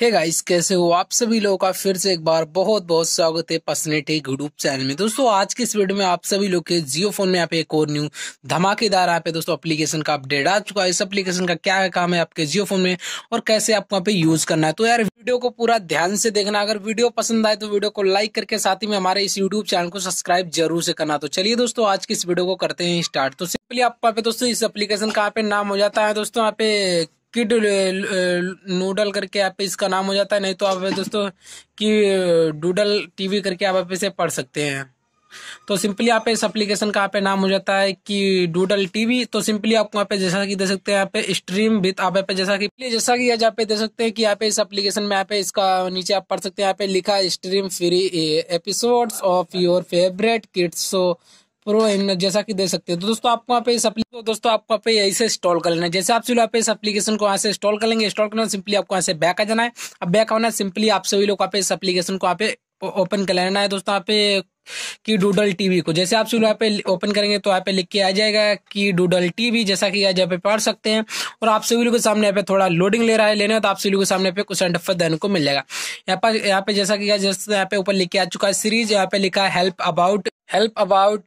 हे hey guys कैसे हो आप सभी लोगों का फिर से एक बार बहुत बहुत स्वागत है पसने टेक यूट्यूब चैनल में दोस्तों आज के इस वीडियो में आप सभी लोग के जियो फोन में यहाँ पे एक और न्यू धमाकेदार यहाँ पे दोस्तों एप्लीकेशन का अपडेट आ चुका है इस एप्लीकेशन का क्या है काम है आपके जियो फोन में और कैसे आपको यहाँ पे यूज करना है तो यार वीडियो को पूरा ध्यान से देखना अगर वीडियो पसंद आए तो वीडियो को लाइक करके साथ ही में हमारे इस यूट्यूब चैनल को सब्सक्राइब जरूर से करना तो चलिए दोस्तों आज की इस वीडियो को करते हैं स्टार्ट तो सिंपली आप दोस्तों इस एप्लीकेशन का यहाँ पे नाम हो जाता है दोस्तों यहाँ पे किड नूडल करके आप इसका नाम हो जाता है नहीं तो आप दोस्तों कि डूडल टीवी करके आप इसे पढ़ सकते हैं तो सिंपली आप इस एप्लीकेशन का आप नाम हो जाता है कि डूडल टीवी तो सिंपली आप वहाँ पे जैसा कि दे सकते हैं यहाँ पे स्ट्रीम भी आप पे जैसा कि जैसा कि आज आप पे दे सकते हैं कि यहाँ पे इस एप्लीकेशन में आप इसका नीचे आप पढ़ सकते हैं यहाँ पे लिखा stream free episodes of your favourite kids show pro जैसा कि दे सकते हो तो दोस्तों आपको वहाँ पे इस अपली दोस्तों आपको वहाँ पे ऐसे इंस्टॉल कर लेना है जैसे आप सभी लोग पे इस एप्लीकेशन को यहाँ से इंस्टॉल कर लेंगे इंस्टॉल करना सिंपली आपको यहाँ से बैक आ जाना है अब बैक आना सिंपली आप सभी लोग पे इस एप्लीकेशन को वहाँ पे ओपन कर लेना है दोस्तों यहाँ पे की डूडल टीवी को जैसे आप सभी पे ओपन करेंगे तो यहाँ पे लिख के आ जाएगा कि डूडल टीवी जैसा कि आज यहाँ पे पढ़ सकते हैं और आप सभी लोगों के सामने यहाँ पे थोड़ा लोडिंग ले रहा है लेना है तो आप सभी लोगों के सामने पे कुछ अंडफर देने को मिल जाएगा यहाँ पर यहाँ पे जैसा कि यहाँ पे ऊपर लिख के आ चुका है सीरीज यहाँ पे लिखा है help about help about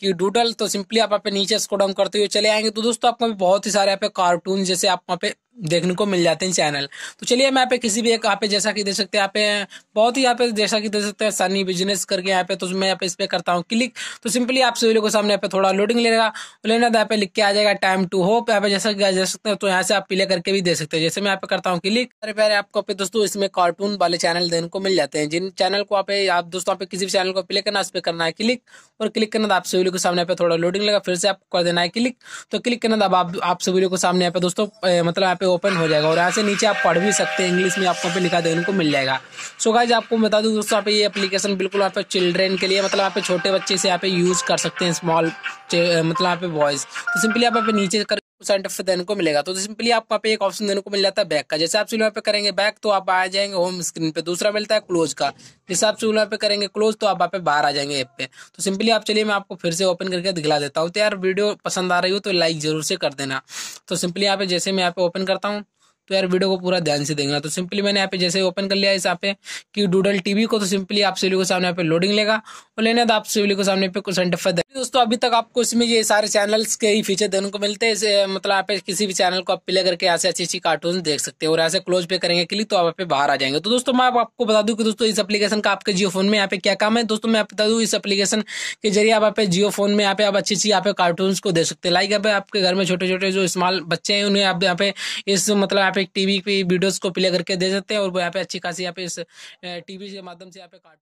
key doodle तो सिंपली आप यहाँ पे नीचे स्को डाउन करते हुए चले आएंगे तो दोस्तों आपको बहुत ही सारे यहाँ पे कार्टून जैसे आप वहाँ पे देखने को मिल जाते हैं चैनल तो चलिए मैं यहाँ पे किसी भी एक यहाँ पे जैसा कि देख सकते हैं यहाँ पे बहुत ही यहाँ पे जैसा कि देख सकते हैं सनी बिजनेस करके यहाँ पे तो मैं यहाँ पे इस पर करता हूँ क्लिक तो सिंपली आप सभी लोगों के सामने यहाँ पे थोड़ा लोडिंग लेगा लेना यहाँ पे लिख के आ जाएगा टाइम टू होप यहाँ पे जैसा कि देख सकते हैं तो यहाँ से आप प्ले करके भी दे सकते हैं जैसे मैं यहाँ पे करता हूँ क्लिक अरे प्यारे आपको पे दोस्तों इसमें कार्टून वाले चैनल देने को मिल जाते हैं जिन चैनल को आप आप दोस्तों आप किसी भी चैनल को प्ले करना उस पर करना है क्लिक और क्लिक करना आप सभी लोग के सामने पे थोड़ा लोडिंग लेगा फिर से आपको कर देना है क्लिक तो क्लिक करना आप सभी लोग के सामने यहाँ पे दोस्तों मतलब यहाँ पे ओपन हो जाएगा और यहाँ से नीचे आप पढ़ भी सकते हैं इंग्लिश में आपको यहाँ पे लिखा देखने को मिल जाएगा सो गाइज आपको बता दूँ दोस्तों यहाँ पे ये एप्लीकेशन बिल्कुल आप चिल्ड्रेन के लिए मतलब आप छोटे बच्चे से यहाँ पे यूज़ कर सकते हैं स्मॉल मतलब यहाँ पे बॉयज़ तो सिंपली आप नीचे कर परसेंट देने को मिलेगा तो सिंपली आपको पे एक ऑप्शन देने को मिल जाता है बैक का जैसे आप सिल्वर पे करेंगे बैक तो आप आ जाएंगे होम स्क्रीन पे दूसरा मिलता है क्लोज का जैसे आप सिल्वर पे करेंगे क्लोज तो आप पे बाहर आ जाएंगे ऐप पे तो सिंपली आप चलिए मैं आपको फिर से ओपन करके दिखला देता हूँ तो यार वीडियो पसंद आ रही हो तो लाइक जरूर से कर देना तो सिंपली यहाँ पे जैसे मैं यहाँ पे ओपन करता हूँ तो यार वीडियो को पूरा ध्यान से देखना तो सिंपली मैंने यहाँ पे जैसे ओपन कर लिया इस यहाँ पे कि डूडल टीवी को तो सिंपली आप सभी को सामने यहाँ पे लोडिंग लेगा और लेना तो आप सभी को सामने पे कुछ डिफर देगा दोस्तों अभी तक आपको इसमें ये सारे चैनल्स के ही फीचर देने को मिलते हैं मतलब यहाँ पे किसी भी चैनल को आप प्ले करके ऐसे अच्छी अच्छी कार्टून देख सकते हैं और ऐसे क्लोज पे करेंगे क्लिक तो आप यहाँ पे बाहर आ जाएंगे तो दोस्तों मैं आपको बता दूँ कि दोस्तों इस अपलीकेशन का आपके जियो फोन में यहाँ पे क्या काम है दोस्तों मैं बता दूँ इस अपलीकेशन के जरिए आप आप जियो फोन में यहाँ पे आप अच्छी अच्छी यहाँ पे कार्टून को देख सकते हैं लाइक यहाँ पे आपके घर में छोटे छोटे जो स्मॉल बच्चे हैं उन्हें आप यहाँ पे इस मतलब यहाँ पे एक टीवी पे वीडियोस को प्ले करके दे सकते हैं और यहाँ पे अच्छी खासी यहाँ पे इस टीवी के माध्यम से यहाँ पे कार्टून